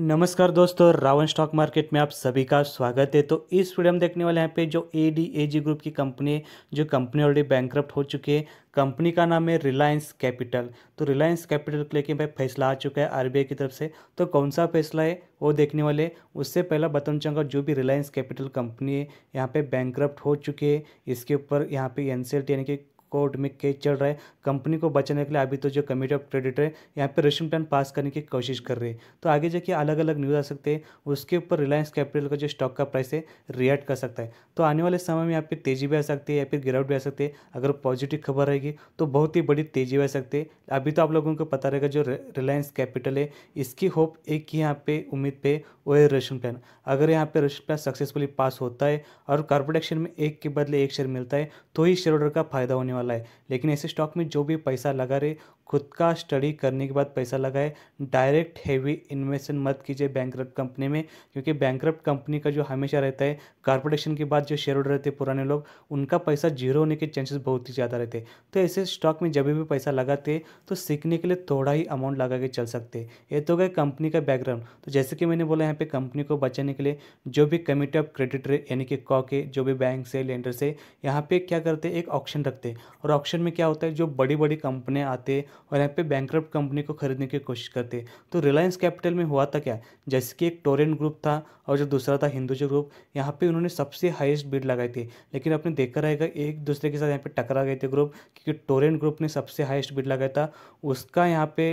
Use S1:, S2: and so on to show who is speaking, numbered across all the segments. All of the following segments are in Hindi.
S1: नमस्कार दोस्तों रावण स्टॉक मार्केट में आप सभी का स्वागत है तो इस वीडियो में देखने वाले यहाँ पे जो A D A G group की कंपनी है जो कंपनी ऑलरेडी बैंक हो चुकी है कंपनी का नाम है रिलायंस कैपिटल तो रिलायंस कैपिटल को लेकर भाई फैसला आ चुका है आरबीआई की तरफ से तो कौन सा फैसला है वो देखने वाले उससे पहला बताना चाहूँगा जो भी रिलायंस कैपिटल कंपनी है यहाँ पे बैंक हो चुकी है इसके ऊपर यहाँ पे एन यानी कि कोर्ट में केस चल रहा है कंपनी को बचाने के लिए अभी तो जो कमेटी ऑफ क्रेडिट है यहाँ पर रेशम प्लान पास करने की कोशिश कर रही है तो आगे जाके अलग अलग न्यूज़ आ सकते हैं उसके ऊपर रिलायंस कैपिटल का जो स्टॉक का प्राइस है रिएक्ट कर सकता है तो आने वाले समय में यहाँ पर तेज़ी भी आ सकती है या फिर गिरावट भी आ सकती है अगर पॉजिटिव खबर रहेगी तो बहुत ही बड़ी तेज़ी भी आ सकती है अभी तो आप लोगों को पता रहेगा जो रिलायंस कैपिटल है इसकी होप एक ही यहाँ पे उम्मीद पे वो है रेशन प्लान अगर यहाँ पे रेशन प्लान सक्सेसफुली पास होता है और कॉर्पोरेट एक्शन में एक के बदले एक शेयर मिलता है तो ही शेयर होल्डर का फायदा होने वाला वाला है लेकिन ऐसे स्टॉक में जो भी पैसा लगा रहे खुद का स्टडी करने के बाद पैसा लगाए डायरेक्ट हैवी इन्वेस्टमेंट मत कीजिए बैंक कंपनी में क्योंकि बैंक कंपनी का जो हमेशा रहता है कॉर्पोरेशन के बाद जो शेयर होल्डर रहते हैं पुराने लोग उनका पैसा जीरो होने के चांसेस बहुत ही ज़्यादा रहते हैं तो ऐसे स्टॉक में जब भी पैसा लगाते तो सीखने के लिए थोड़ा ही अमाउंट लगा के चल सकते ये तो गए कंपनी का बैकग्राउंड तो जैसे कि मैंने बोला यहाँ पर कंपनी को बचाने के लिए जो भी कमिटी ऑफ क्रेडिट यानी कि कॉ के जो भी बैंक से लेंडर से यहाँ पर क्या करते हैं एक ऑप्शन रखते हैं और ऑप्शन में क्या होता है जो बड़ी बड़ी कंपनियाँ आते हैं और यहाँ पे बैंक्रप्ट कंपनी को खरीदने की कोशिश करते तो रिलायंस कैपिटल में हुआ था क्या जैसे कि एक टोरेंट ग्रुप था और जो दूसरा था हिंदुजा ग्रुप यहाँ पे उन्होंने सबसे हाईएस्ट बिड लगाई थी लेकिन आपने देखा रहेगा एक दूसरे के साथ यहाँ पे टकरा गए थे ग्रुप क्योंकि टोरेंट ग्रुप ने सबसे हाइस्ट बिड लगाया था उसका यहाँ पे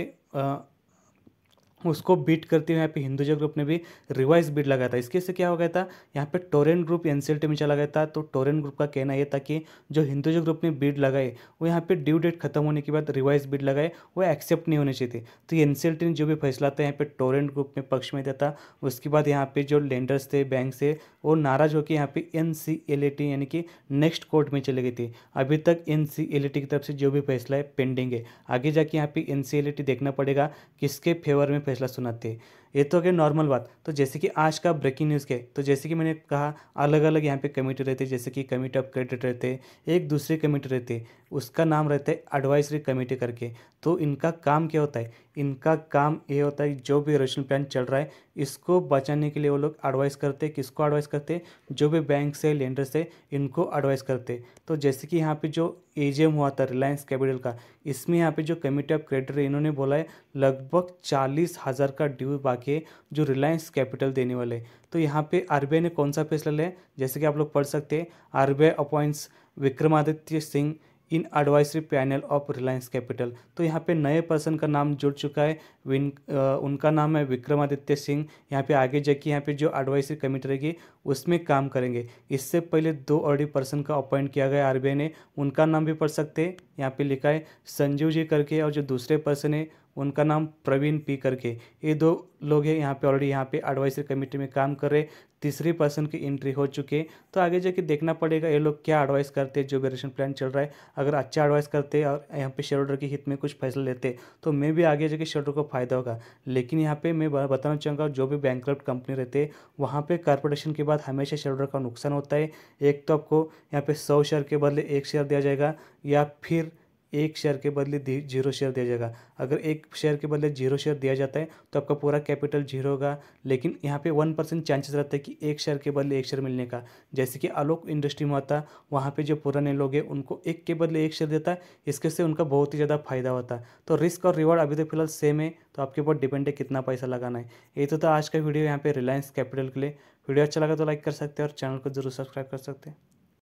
S1: उसको बीट करते हुए यहाँ पे हिंदुजा ग्रुप ने भी रिवाइज बीट लगाया था इसके से क्या हो गया था यहाँ पे टोरेन ग्रुप एन में चला गया था तो टोरेन ग्रुप का कहना यह था कि जो हिंदुजा ग्रुप ने बीट लगाए वो यहाँ पे ड्यू डेट खत्म होने के बाद रिवाइज बीट लगाए वो एक्सेप्ट नहीं होने चाहिए तो एन ने जो भी फैसला था यहाँ पे टोरेन ग्रुप ने पक्ष में दिया था उसके बाद यहाँ पे जो लेंडर्स थे बैंक से वो नाराज होकर यहाँ पे एन यानी कि नेक्स्ट कोर्ट में चले गई थी अभी तक एन की तरफ से जो भी फैसला है पेंडिंग है आगे जाके यहाँ पे एन देखना पड़ेगा किसके फेवर में es la zona T. ये तो अगर नॉर्मल बात तो जैसे कि आज का ब्रेकिंग न्यूज़ के तो जैसे कि मैंने कहा अलग अलग यहाँ पे कमेटी रहते जैसे कि कमेटी ऑफ क्रेडिट रहते एक दूसरी कमेटी रहती उसका नाम रहता है एडवाइजरी कमेटी करके तो इनका काम क्या होता है इनका काम ये होता है जो भी रेशन प्लान चल रहा है इसको बचाने के लिए वो लोग एडवाइस करते किसको एडवाइस करते जो भी बैंक से लेंडर से इनको एडवाइस करते तो जैसे कि यहाँ पे जो एजीएम हुआ था रिलायंस कैपिटल का इसमें यहाँ पे जो कमेटी ऑफ क्रेडिट इन्होंने बोला है लगभग चालीस हज़ार का ड्यू बाकी के जो रिलायंस कैपिटल देने वाले तो यहाँ पे आर ने कौन सा फैसला लिया जैसे कि आप लोग पढ़ सकते हैं RBI appoints Vikramaditya Singh in advisory panel of Reliance Capital तो यहाँ पे नए पर्सन का नाम जुड़ चुका है विन आ, उनका नाम है विक्रमादित्य सिंह यहाँ पे आगे जाके यहाँ पे जो एडवाइसरी कमिटी रहेगी उसमें काम करेंगे इससे पहले दो ऑडी पर्सन का अपॉइंट किया गया आरबीआई ने उनका नाम भी पढ़ सकते हैं यहाँ पे लिखा है संजीव जी करके और जो दूसरे पर्सन है उनका नाम प्रवीण पी करके ये दो लोग हैं यहाँ पे ऑलरेडी यहाँ पे एडवाइजरी कमेटी में काम कर रहे तीसरी पर्सन की एंट्री हो चुकी है तो आगे जाके देखना पड़ेगा ये लोग क्या एडवाइस करते हैं जो भी रेशन प्लान चल रहा है अगर अच्छा एडवाइस करते और यहाँ पे शेयर होल्डर के हित में कुछ फैसला लेते तो मैं भी आगे जाके शेयर को फायदा होगा लेकिन यहाँ पे मैं बताना चाहूँगा जो भी बैंक कंपनी रहते वहाँ पर कॉर्पोरेशन के बाद हमेशा शेयर होल्डर का नुकसान होता है एक तो आपको यहाँ पर सौ शेयर के बदले एक शेयर दिया जाएगा या फिर एक शेयर के बदले जीरो शेयर दिया जाएगा अगर एक शेयर के बदले जीरो शेयर दिया जाता है तो आपका पूरा कैपिटल जीरो होगा लेकिन यहाँ पे वन परसेंट चांसेस रहता है कि एक शेयर के बदले एक शेयर मिलने का जैसे कि आलोक इंडस्ट्री में होता वहाँ पर जो पुराने लोग हैं उनको एक के बदले एक शेयर देता है इसके से उनका बहुत ही ज़्यादा फायदा होता है तो रिस्क और रिवॉर्ड अभी तो फिलहाल सेम है तो आपके ऊपर डिपेंड है कितना पैसा लगाना है ये तो था आज का वीडियो यहाँ पर रिलायंस कैपिटल के लिए वीडियो अच्छा लगा तो लाइक कर सकते हैं और चैनल को जरूर सब्सक्राइब कर सकते हैं